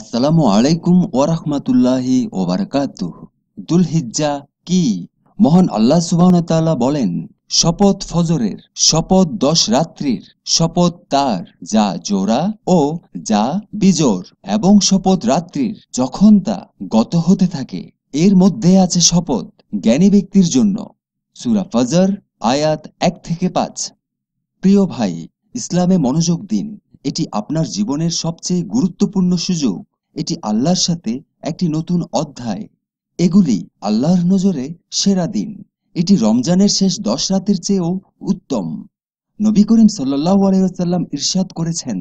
আসসালামু আলাইকুম ওরহমাতুল্লাহি ওবারকাতু দুলহিজ্জা কি মহান আল্লাহ তালা বলেন শপথ ফজরের শপথ দশ রাত্রির শপথ তার যা জোড়া ও যা বিজোর এবং শপথ রাত্রির যখন তা গত হতে থাকে এর মধ্যে আছে শপথ জ্ঞানী ব্যক্তির জন্য সুরা ফজর আয়াত এক থেকে পাঁচ প্রিয় ভাই ইসলামে মনোযোগ দিন এটি আপনার জীবনের সবচেয়ে গুরুত্বপূর্ণ সুযোগ এটি আল্লাহর সাথে একটি নতুন অধ্যায় এগুলি আল্লাহর নজরে সেরা দিন এটি রমজানের শেষ দশ রাতের চেয়েও উত্তম নবী করিম সাল্লাহ আলাইসাল্লাম ইরশাদ করেছেন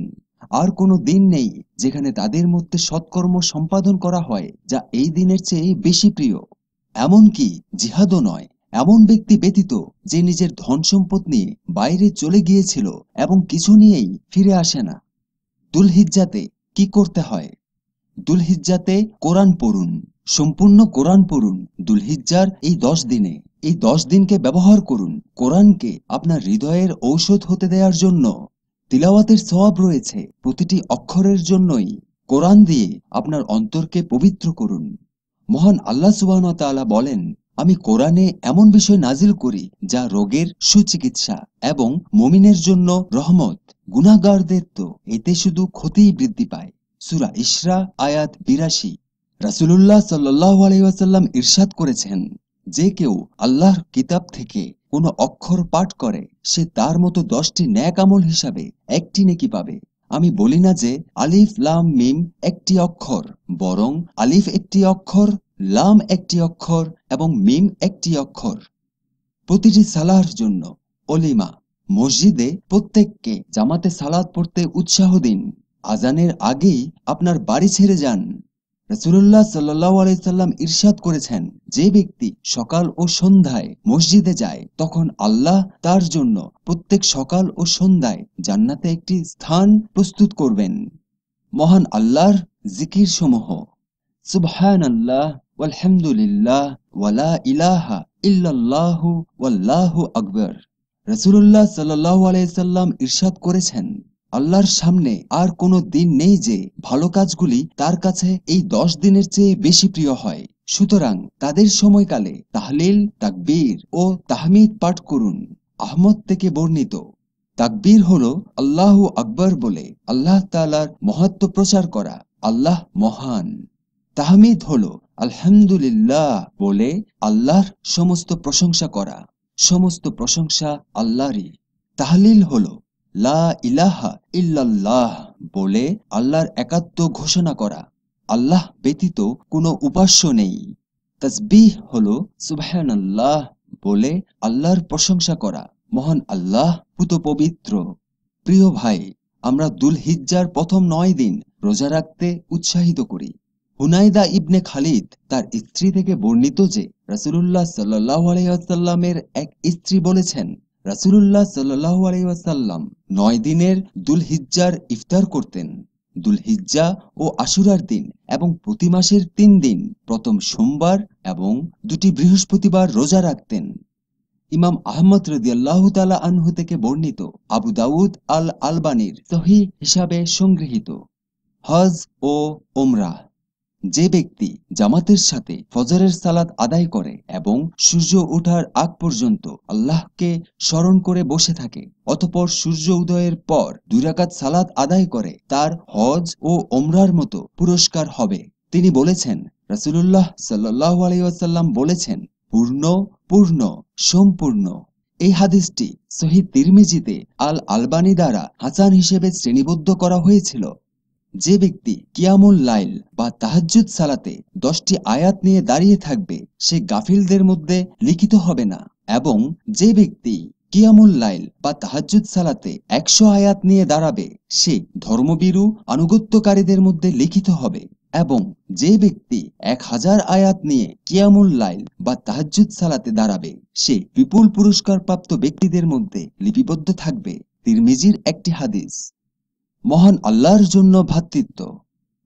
আর কোনো দিন নেই যেখানে তাদের মধ্যে সৎকর্ম সম্পাদন করা হয় যা এই দিনের চেয়ে বেশি প্রিয় এমনকি জিহাদও নয় এমন ব্যক্তি ব্যতীত যে নিজের ধন সম্পদ নিয়ে বাইরে চলে গিয়েছিল এবং কিছু নিয়েই ফিরে আসে না দুলহিজ্জাতে কি করতে হয় দুলহিজ্জাতে কোরআন পড়ুন সম্পূর্ণ কোরআন পড়ুন দুলহিজ্জার এই দশ দিনে এই দশ দিনকে ব্যবহার করুন কোরআনকে আপনার হৃদয়ের ঔষধ হতে দেওয়ার জন্য তিলাওয়াতের সওয়াব রয়েছে প্রতিটি অক্ষরের জন্যই কোরআন দিয়ে আপনার অন্তরকে পবিত্র করুন মহান আল্লাহ সুবাহনতালা বলেন আমি কোরআনে এমন বিষয় নাজিল করি যা রোগের সুচিকিৎসা এবং মমিনের জন্য রহমত গুনাহগারদের তো এতে শুধু ক্ষতিই বৃদ্ধি পায় সুরা ইসরা আয়াত বিরাশি রাসুলুল্লাহ সাল্লাহ আলাইসাল্লাম ইরশাদ করেছেন যে কেউ আল্লাহর কিতাব থেকে কোনো অক্ষর পাঠ করে সে তার মতো দশটি ন্যাক আমল হিসাবে একটি নেকি পাবে আমি বলি না যে আলিফ লাম মিম একটি অক্ষর বরং আলিফ একটি অক্ষর লাম একটি অক্ষর এবং মিম একটি অক্ষর প্রতিটি সালাহর জন্য অলিমা মসজিদে প্রত্যেককে জামাতে সালাদ পড়তে উৎসাহ দিন আজানের আগেই আপনার বাড়ি ছেড়ে যান রসুল্লাহ সাল্লাহ আলাইসাল্লাম ইরশাদ করেছেন যে ব্যক্তি সকাল ও সন্ধ্যায় মসজিদে যায় তখন আল্লাহ তার জন্য প্রত্যেক সকাল ও সন্ধ্যায় জান্নাতে একটি স্থান প্রস্তুত করবেন মহান আল্লাহর জিকির সমূহ সুবহান আল্লাহ আলহামদুলিল্লাহ ওয়ালা ইলাহা ইল্লাল্লাহু ওয়াল্লাহু আকবর রসুল্লাহ সাল্লাহ আলাইসাল্লাম ইরশাদ করেছেন আল্লাহর সামনে আর কোনো দিন নেই যে ভালো কাজগুলি তার কাছে এই দশ দিনের চেয়ে বেশি প্রিয় হয় সুতরাং তাদের সময়কালে তাহলিল তাকবীর ও তাহমিদ পাঠ করুন আহমদ থেকে বর্ণিত তাকবীর হল আল্লাহ আকবর বলে আল্লাহ তালার মহত্ব প্রচার করা আল্লাহ মহান তাহমিদ হল আলহামদুলিল্লাহ বলে আল্লাহর সমস্ত প্রশংসা করা সমস্ত প্রশংসা আল্লাহরই তাহলিল হল লা ইলাহা ইল্লাল্লাহ বলে আল্লাহর একাত্ম ঘোষণা করা আল্লাহ ব্যতীত কোনো উপাস্য নেই তসবিহ হল আল্লাহ বলে আল্লাহর প্রশংসা করা মহান আল্লাহ পুত পবিত্র প্রিয় ভাই আমরা দুলহিজ্জার প্রথম নয় দিন রোজা রাখতে উৎসাহিত করি হুনাইদা ইবনে খালিদ তার স্ত্রী থেকে বর্ণিত যে রাসুলুল্লাহ সাল্লাহ আলাইসাল্লামের এক স্ত্রী বলেছেন রাসুলুল্লাহ সাল্লাহ আলাইসাল্লাম নয় দিনের দুলহিজ্জার ইফতার করতেন হিজ্জা ও আশুরার দিন এবং প্রতি মাসের তিন দিন প্রথম সোমবার এবং দুটি বৃহস্পতিবার রোজা রাখতেন ইমাম আহমদ রদিয়াল্লাহ তালা আনহু থেকে বর্ণিত আবু দাউদ আল আলবানির সহি হিসাবে সংগৃহীত হজ ও ওমরাহ যে ব্যক্তি জামাতের সাথে ফজরের সালাত আদায় করে এবং সূর্য ওঠার আগ পর্যন্ত আল্লাহকে স্মরণ করে বসে থাকে অতপর সূর্য উদয়ের পর দুরাকাত সালাত আদায় করে তার হজ ও ওমরার মতো পুরস্কার হবে তিনি বলেছেন রাসুলুল্লাহ সাল্লাহ আলাইসাল্লাম বলেছেন পূর্ণ পূর্ণ সম্পূর্ণ এই হাদিসটি শহীদ তিরমিজিতে আল আলবানি দ্বারা হাসান হিসেবে শ্রেণীবদ্ধ করা হয়েছিল যে ব্যক্তি কিয়ামুল লাইল বা তাহাজুদ সালাতে দশটি আয়াত নিয়ে দাঁড়িয়ে থাকবে সে গাফিলদের মধ্যে লিখিত হবে না এবং যে ব্যক্তি কিয়ামুল লাইল বা তাহাজুদ সালাতে একশো আয়াত নিয়ে দাঁড়াবে সে ধর্মবিরু আনুগত্যকারীদের মধ্যে লিখিত হবে এবং যে ব্যক্তি এক হাজার আয়াত নিয়ে কিয়ামুল লাইল বা তাহাজুদ সালাতে দাঁড়াবে সে বিপুল পুরস্কার প্রাপ্ত ব্যক্তিদের মধ্যে লিপিবদ্ধ থাকবে তিরমিজির একটি হাদিস মহান আল্লাহর জন্য ভ্রাতৃত্ব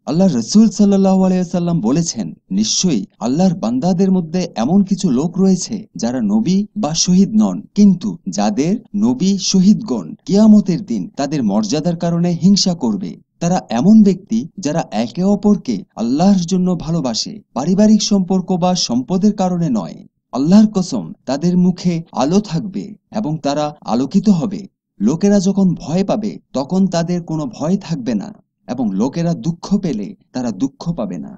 আল্লাহ রসুল সাল্লাহ বলেছেন নিশ্চয়ই আল্লাহর বান্দাদের মধ্যে এমন কিছু লোক রয়েছে যারা নবী বা শহীদ নন কিন্তু যাদের নবী শহীদগণ কিয়ামতের দিন তাদের মর্যাদার কারণে হিংসা করবে তারা এমন ব্যক্তি যারা একে অপরকে আল্লাহর জন্য ভালোবাসে পারিবারিক সম্পর্ক বা সম্পদের কারণে নয় আল্লাহর কসম তাদের মুখে আলো থাকবে এবং তারা আলোকিত হবে লোকেরা যখন ভয় পাবে তখন তাদের কোনো ভয় থাকবে না এবং লোকেরা দুঃখ পেলে তারা দুঃখ পাবে না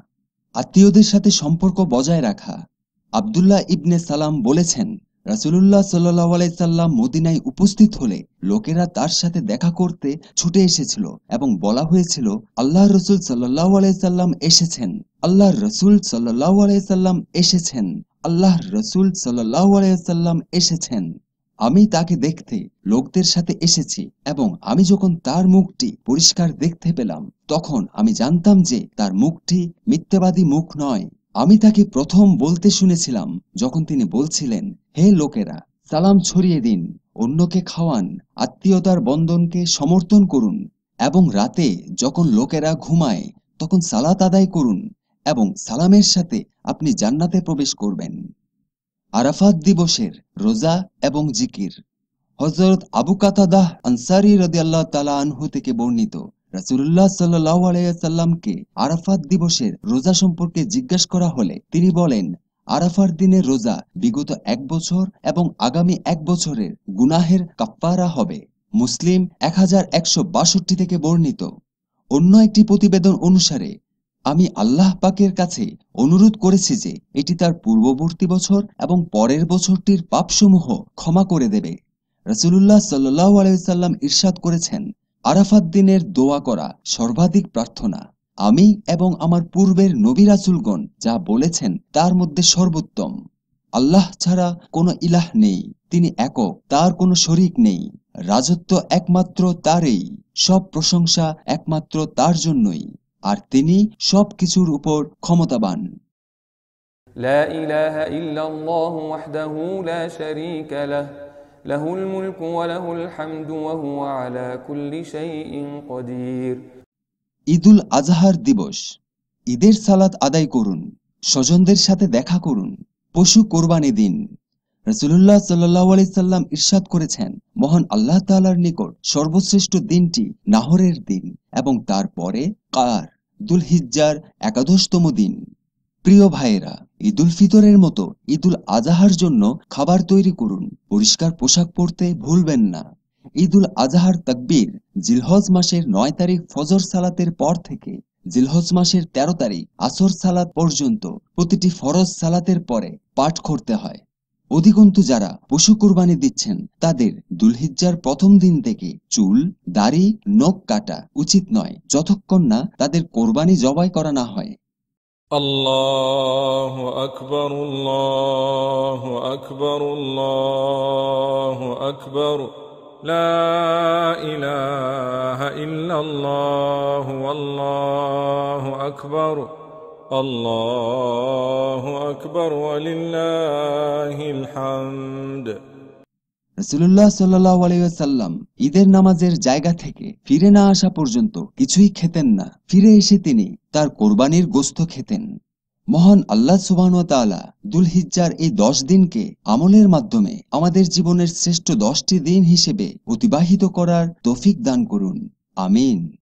আত্মীয়দের সাথে সম্পর্ক বজায় রাখা আবদুল্লাহ ইবনে সালাম বলেছেন রাসুলুল্লাহ সাল্লাহ আলাইসাল্লাম মদিনায় উপস্থিত হলে লোকেরা তার সাথে দেখা করতে ছুটে এসেছিল এবং বলা হয়েছিল আল্লাহ রসুল সাল্লাহ আলাইসাল্লাম এসেছেন আল্লাহ রসুল সাল্লাহ আলাইসাল্লাম এসেছেন আল্লাহ রসুল সাল্লাহ আলাইসাল্লাম এসেছেন আমি তাকে দেখতে লোকদের সাথে এসেছি এবং আমি যখন তার মুখটি পরিষ্কার দেখতে পেলাম তখন আমি জানতাম যে তার মুখটি মিথ্যাবাদী মুখ নয় আমি তাকে প্রথম বলতে শুনেছিলাম যখন তিনি বলছিলেন হে লোকেরা সালাম ছড়িয়ে দিন অন্যকে খাওয়ান আত্মীয়তার বন্ধনকে সমর্থন করুন এবং রাতে যখন লোকেরা ঘুমায় তখন সালাত আদায় করুন এবং সালামের সাথে আপনি জান্নাতে প্রবেশ করবেন আরাফাত দিবসের রোজা এবং জিকির হজরত আবু কাতাদাহ আনসারি রদিয়াল্লাহ তালা আনহু থেকে বর্ণিত রাসুল্লাহ সাল্লাহ আলাইসাল্লামকে আরাফাত দিবসের রোজা সম্পর্কে জিজ্ঞেস করা হলে তিনি বলেন আরাফার দিনের রোজা বিগত এক বছর এবং আগামী এক বছরের গুনাহের কাপ্পারা হবে মুসলিম এক থেকে বর্ণিত অন্য একটি প্রতিবেদন অনুসারে আমি আল্লাহ পাকের কাছে অনুরোধ করেছি যে এটি তার পূর্ববর্তী বছর এবং পরের বছরটির পাপসমূহ ক্ষমা করে দেবে রসুল্লাহ সাল্লু আলাইসাল্লাম ইরশাদ করেছেন আরাফাত দিনের দোয়া করা সর্বাধিক প্রার্থনা আমি এবং আমার পূর্বের নবী রাসুলগণ যা বলেছেন তার মধ্যে সর্বোত্তম আল্লাহ ছাড়া কোনো ইলাহ নেই তিনি একক তার কোনো শরিক নেই রাজত্ব একমাত্র তারই সব প্রশংসা একমাত্র তার জন্যই আর তিনি সবকিছুর উপর ক্ষমতাবান لا إله إلا الله وحده لا شريك له له الملك وله الحمد وهو على كل شيء قدير ঈদুল আজহার দিবস ঈদের সালাত আদায় করুন স্বজনদের সাথে দেখা করুন পশু কোরবানি দিন রসুল্লাহ সাল্লাহ আলি সাল্লাম ইরশাদ করেছেন মহান আল্লাহ তালার নিকট সর্বশ্রেষ্ঠ দিনটি নাহরের দিন এবং তারপরে কার হিজ্জার একাদশতম দিন প্রিয় ভাইয়েরা ঈদুল ফিতরের মতো ঈদুল আজাহার জন্য খাবার তৈরি করুন পরিষ্কার পোশাক পরতে ভুলবেন না ঈদুল আজহার তকবীর জিলহজ মাসের নয় তারিখ ফজর সালাতের পর থেকে জিলহজ মাসের ১৩ তারিখ আসর সালাত পর্যন্ত প্রতিটি ফরজ সালাতের পরে পাঠ করতে হয় অধিকন্তু যারা পশু কোরবানি দিচ্ছেন তাদের দুলহিজ্জার প্রথম দিন থেকে চুল দাড়ি নখ কাটা উচিত নয় যতক্ষণ না তাদের কোরবানি জবাই করা না হয় আল্লাহ আকবর আল্লাহ আকবর আল্লাহ আকবর لا إله إلا الله والله أكبر الله أكبر ولله الحمد রসুল্লাহ সাল্লাহ আলাইসাল্লাম ঈদের নামাজের জায়গা থেকে ফিরে না আসা পর্যন্ত কিছুই খেতেন না ফিরে এসে তিনি তার কোরবানির গোস্ত খেতেন মহান আল্লাহ সুবাহতালা দুলহিজ্জার এই দশ দিনকে আমলের মাধ্যমে আমাদের জীবনের শ্রেষ্ঠ দশটি দিন হিসেবে অতিবাহিত করার তফিক দান করুন আমিন